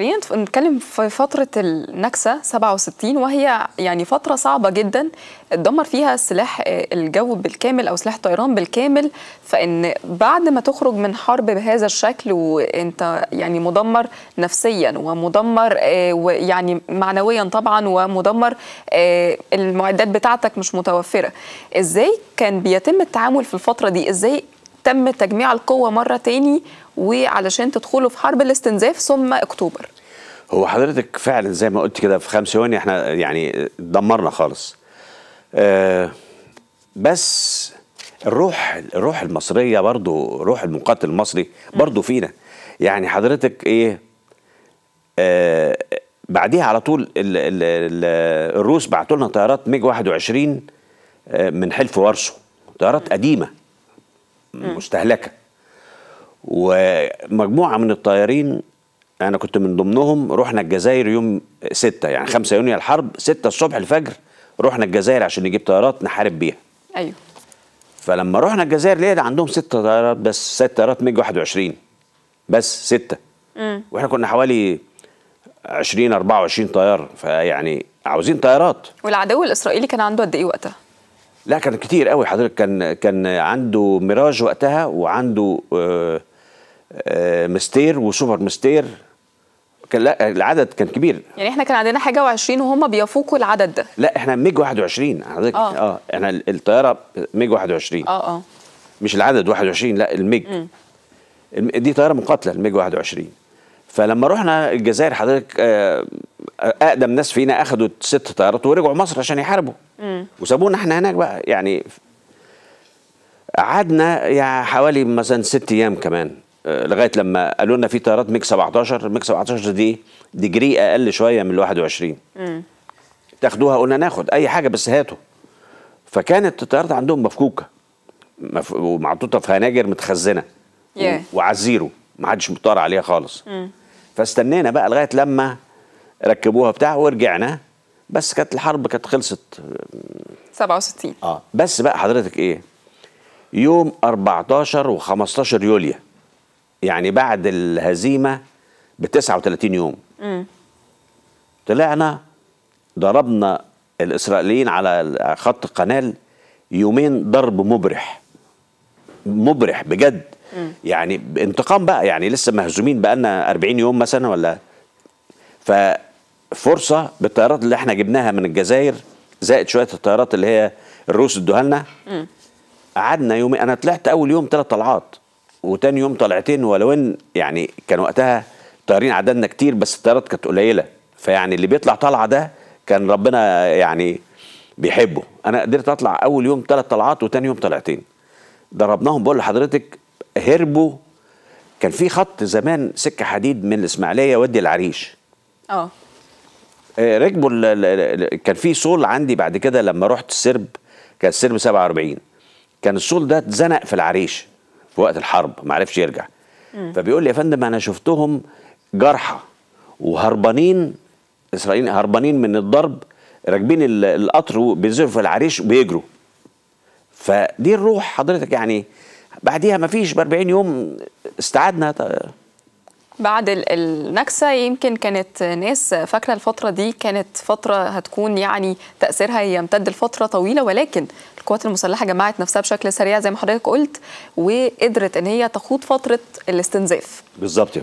خلينا نتكلم في فترة النكسة 67 وهي يعني فترة صعبة جدا اتدمر فيها سلاح آه، الجو بالكامل أو سلاح الطيران بالكامل فإن بعد ما تخرج من حرب بهذا الشكل وأنت يعني مدمر نفسيا ومدمر آه، ويعني معنويا طبعا ومدمر آه، المعدات بتاعتك مش متوفرة إزاي كان بيتم التعامل في الفترة دي إزاي تم تجميع القوة مرة تاني وعلشان تدخلوا في حرب الاستنزاف ثم أكتوبر هو حضرتك فعلا زي ما قلت كده في خمس ثواني احنا يعني دمرنا خالص أه بس الروح الروح المصريه برضو روح المقاتل المصري برضو فينا يعني حضرتك ايه آه بعديها على طول الـ الـ الـ الروس بعتوا لنا طيارات ميج 21 آه، من حلف وارسو طيارات قديمه مستهلكه ومجموعه من الطيارين انا كنت من ضمنهم رحنا الجزائر يوم 6 يعني 5 يونيو الحرب 6 الصبح الفجر رحنا الجزائر عشان نجيب طيارات نحارب بيها ايوه فلما رحنا الجزائر لقينا عندهم ست طيارات بس ست طيارات ميج 21 بس ستة مم. واحنا كنا حوالي 20 24 طيار فيعني عاوزين طيارات والعدو الاسرائيلي كان عنده قد ايه وقتها؟ لا كان كتير قوي حضرتك كان كان عنده ميراج وقتها وعنده آه، آه، مستير وسوبر مستير كان لا العدد كان كبير يعني احنا كان عندنا حاجه و20 وهم بيفوقوا العدد ده لا احنا ميج 21 حضرتك اه, آه احنا الطياره ميج 21 اه اه مش العدد 21 لا الميج م. دي طياره مقاتله الميج 21 فلما رحنا الجزائر حضرتك آه، اقدم ناس فينا اخذوا ست طيارات ورجعوا مصر عشان يحاربوا وسابونا احنا هناك بقى يعني قعدنا يعني حوالي مثلا ست ايام كمان آه، لغايه لما قالوا لنا في طيارات ميك 17 ميك 17 دي ديجري اقل شويه من ال 21 امم تاخدوها قلنا ناخد اي حاجه بس هاتوا فكانت الطيارات عندهم مفكوكه مف... ومعطوطه في هناجر متخزنه yeah. و... وعزيرو ما حدش مطار عليها خالص مم. فاستنينا بقى لغايه لما ركبوها بتاع ورجعنا بس كانت الحرب كانت خلصت 67 اه بس بقى حضرتك ايه يوم 14 و15 يوليو يعني بعد الهزيمه ب 39 يوم م. طلعنا ضربنا الاسرائيليين على خط القنال يومين ضرب مبرح مبرح بجد م. يعني انتقام بقى يعني لسه مهزومين بقى لنا 40 يوم مثلا ولا ف فرصه بالطيارات اللي احنا جبناها من الجزائر زائد شويه الطيارات اللي هي الروس ادوها لنا قعدنا يومين انا طلعت اول يوم ثلاث طلعات وتاني يوم طلعتين ولو ان يعني كان وقتها طيارين عددنا كتير بس الطيارات كانت قليله فيعني اللي بيطلع طلعه ده كان ربنا يعني بيحبه انا قدرت اطلع اول يوم ثلاث طلعات وتاني يوم طلعتين ضربناهم بقول لحضرتك هربوا كان في خط زمان سكه حديد من الاسماعيليه ودي العريش اه آه، ركبوا كان في سول عندي بعد كده لما رحت السرب كان السرب 47 كان السول ده اتزنق في العريش في وقت الحرب ما عرفش يرجع م. فبيقول لي يا فندم انا شفتهم جرحى وهربانين اسرائيليين هربانين من الضرب راكبين القطر وبينزلوا في العريش وبيجروا فدي الروح حضرتك يعني بعديها ما فيش ب 40 يوم استعدنا بعد النكسة يمكن كانت ناس فاكرة الفترة دي كانت فترة هتكون يعني تأثيرها يمتد لفترة طويلة ولكن القوات المسلحة جمعت نفسها بشكل سريع زي ما حضرتك قلت وقدرت إن هي تخوض فترة الاستنزاف بالظبط يا